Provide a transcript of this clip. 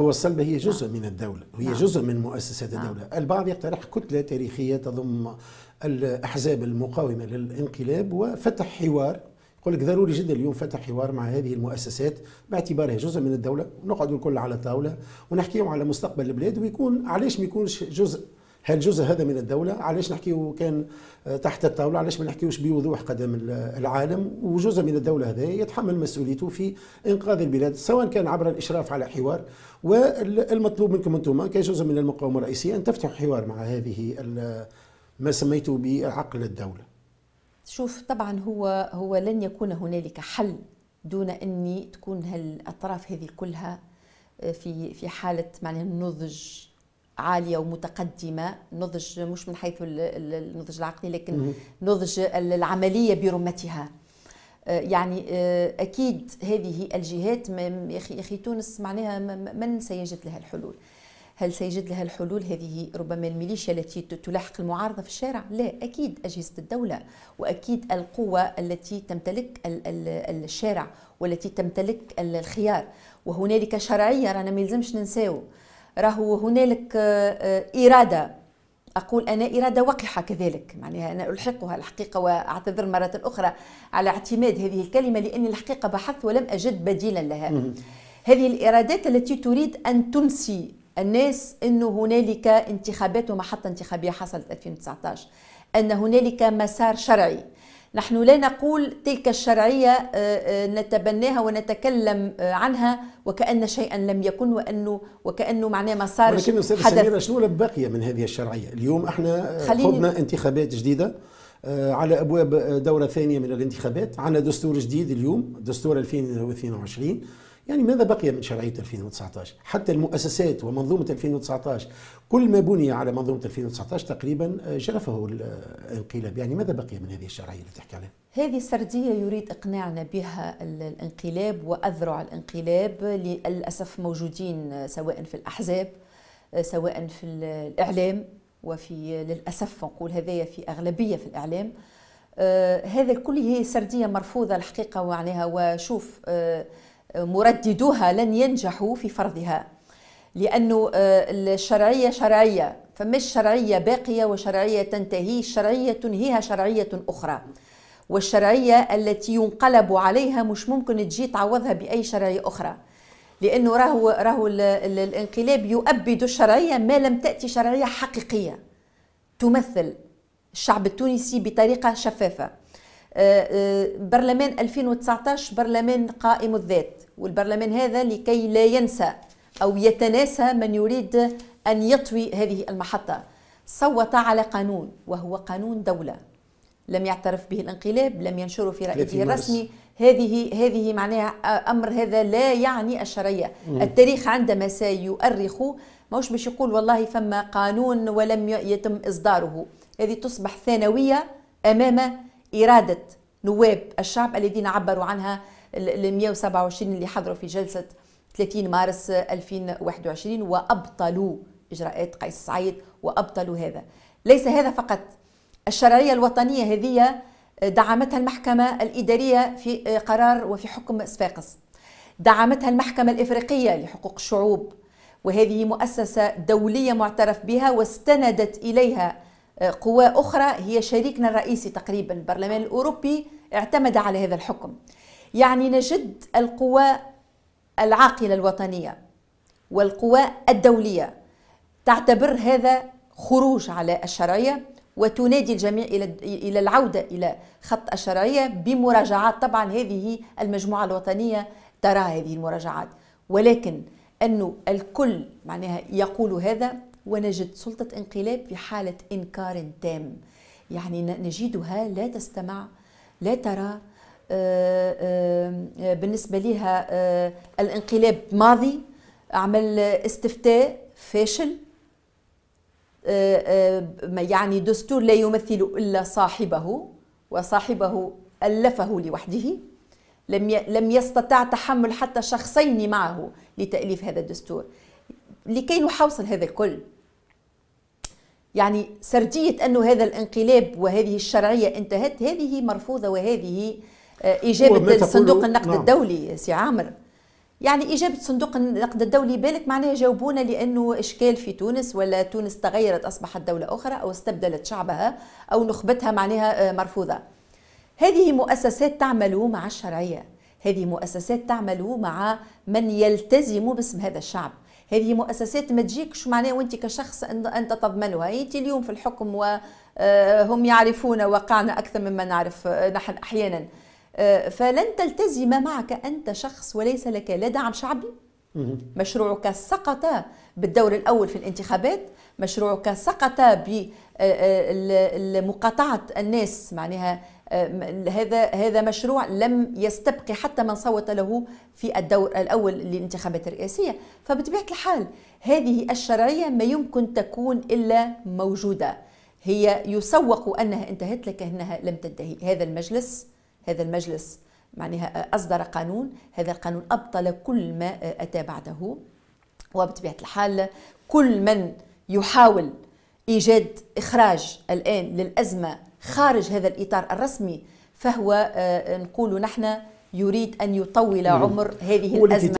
القوى الصلبة هي جزء نعم. من الدولة وهي نعم. جزء من مؤسسات نعم. الدولة البعض يقترح كتلة تاريخية تضم الأحزاب المقاومة للانقلاب وفتح حوار يقول لك ضروري جدا اليوم فتح حوار مع هذه المؤسسات باعتبارها جزء من الدولة ونقعدوا الكل على طاولة ونحكيهم على مستقبل البلاد ويكون علاش ما يكونش جزء هل جزء هذا من الدوله علاش نحكيو كان تحت الطاوله علاش ما نحكيوش بوضوح قدم العالم وجزء من الدوله هذا يتحمل مسؤوليته في انقاذ البلاد سواء كان عبر الاشراف على حوار والمطلوب منكم انتم كجزء من المقاومه الرئيسيه ان تفتحوا حوار مع هذه ما سميته بعقل الدوله شوف طبعا هو هو لن يكون هنالك حل دون ان تكون هالاطراف هذه كلها آه، في في حاله معناها النضج عالية ومتقدمة نضج مش من حيث النضج العقلي لكن نضج العملية برمتها آه، يعني آه، أكيد هذه الجهات يا أخي تونس معناها من سيجد لها الحلول هل سيجد لها الحلول هذه ربما الميليشيا التي تلاحق المعارضه في الشارع؟ لا اكيد اجهزه الدوله واكيد القوه التي تمتلك الشارع والتي تمتلك الخيار وهنالك شرعيه رانا ما يلزمش ننساو راهو هنالك آه، آه، إرادة أقول أنا إرادة وقحة كذلك معناها أنا ألحقها الحقيقة وأعتذر مرة أخرى على اعتماد هذه الكلمة لأني الحقيقة بحثت ولم أجد بديلا لها هذه الإرادات التي تريد أن تنسي الناس أنه هنالك انتخابات ومحطة انتخابية حصلت 2019 أن هنالك مسار شرعي نحن لا نقول تلك الشرعية آه، آه، نتبناها ونتكلم آه، عنها وكأن شيئا لم يكن وأنه وكأنه معناه ما صار ولكن أستاذ سميرة شنو الباقية من هذه الشرعية اليوم احنا خدنا انتخابات جديدة آه، على ابواب آه، دوره ثانيه من الانتخابات عندنا دستور جديد اليوم دستور 2022 يعني ماذا بقي من شرعية 2019 حتى المؤسسات ومنظومة 2019 كل ما بني على منظومة 2019 تقريبا جرفه آه، الانقلاب يعني ماذا بقي من هذه الشرعية اللي تحكي عليها هذه السردية يريد إقناعنا بها الانقلاب وأذرع الانقلاب للأسف موجودين سواء في الأحزاب سواء في الإعلام وفي للأسف نقول هذايا في أغلبية في الإعلام آه هذا الكل هي سردية مرفوضة الحقيقة معناها وشوف آه مرددوها لن ينجحوا في فرضها لأنه آه الشرعية شرعية فمش شرعية باقية وشرعية تنتهي الشرعيه تنهيها شرعية أخرى والشرعية التي ينقلب عليها مش ممكن تجي تعوضها بأي شرعية أخرى لانه راهو راهو الانقلاب يؤبد الشرعيه ما لم تاتي شرعيه حقيقيه تمثل الشعب التونسي بطريقه شفافه آه، آه، برلمان 2019 برلمان قائم الذات والبرلمان هذا لكي لا ينسى او يتناسى من يريد ان يطوي هذه المحطه صوت على قانون وهو قانون دوله لم يعترف به الانقلاب لم ينشره في رأيه الرسمي هذه هذه معناها امر هذا لا يعني الشرعيه التاريخ عندما سيؤرخ ماهوش باش يقول والله فما قانون ولم يتم اصداره هذه تصبح ثانويه امام اراده نواب الشعب الذين عبروا عنها ال 127 اللي حضروا في جلسه 30 مارس 2021 وابطلوا اجراءات قيس سعيد وابطلوا هذا ليس هذا فقط الشرعية الوطنية هذه آه، دعمتها المحكمة الإدارية في آه، قرار وفي حكم صفاقس دعمتها المحكمة الإفريقية لحقوق الشعوب وهذه مؤسسة دولية معترف بها واستندت إليها آه، قوى أخرى هي شريكنا الرئيسي تقريبا البرلمان الأوروبي اعتمد على هذا الحكم يعني نجد القوى العاقلة الوطنية والقوى الدولية تعتبر هذا خروج على الشرعية وتنادي الجميع الى الى العوده الى خط الشرعيه بمراجعات طبعا هذه المجموعه الوطنيه ترى هذه المراجعات ولكن انه الكل معناها يقول هذا ونجد سلطه انقلاب في حاله انكار تام يعني نجدها لا تستمع لا ترى آه، آه، بالنسبة لها آه، الانقلاب ماضي عمل استفتاء فاشل آه، آه، يعني دستور لا يمثل إلا صاحبه وصاحبه ألفه لوحده لم لم يستطع تحمل حتى شخصين معه لتأليف هذا الدستور لكي نحوصل هذا الكل يعني سردية أن هذا الانقلاب وهذه الشرعية انتهت هذه مرفوضة وهذه آه، إجابة صندوق النقد نعم. الدولي سي عامر يعني إجابة صندوق النقد الدولي بالك معناها جاوبونا لأنه إشكال في تونس ولا تونس تغيرت أصبحت دولة أخرى أو استبدلت شعبها أو نخبتها معناها آه، مرفوضة هذه مؤسسات تعمل مع الشرعية هذه مؤسسات تعمل مع من يلتزم باسم هذا الشعب هذه مؤسسات ما تجيكش معناها وانت كشخص انت تضمنها انت اليوم في الحكم وهم آه، يعرفون واقعنا اكثر مما نعرف آه، نحن احيانا فلن تلتزم معك أنت شخص وليس لك لا دعم شعبي مشروعك سقط بالدور الأول في الانتخابات مشروعك سقط بمقاطعة آه، آه، الناس معناها آه، هذا هذا مشروع لم يستبقي حتى من صوت له في الدور الاول للانتخابات الرئاسيه فبطبيعه الحال هذه الشرعيه ما يمكن تكون الا موجوده هي يسوق انها انتهت لكنها لم تنتهي هذا المجلس هذا المجلس معناها أصدر قانون هذا القانون أبطل كل ما أتى بعده وبطبيعة الحال كل من يحاول إيجاد إخراج الآن للأزمة خارج هذا الإطار الرسمي فهو آه، نقول نحن يريد أن يطول نعم. عمر هذه الأزمة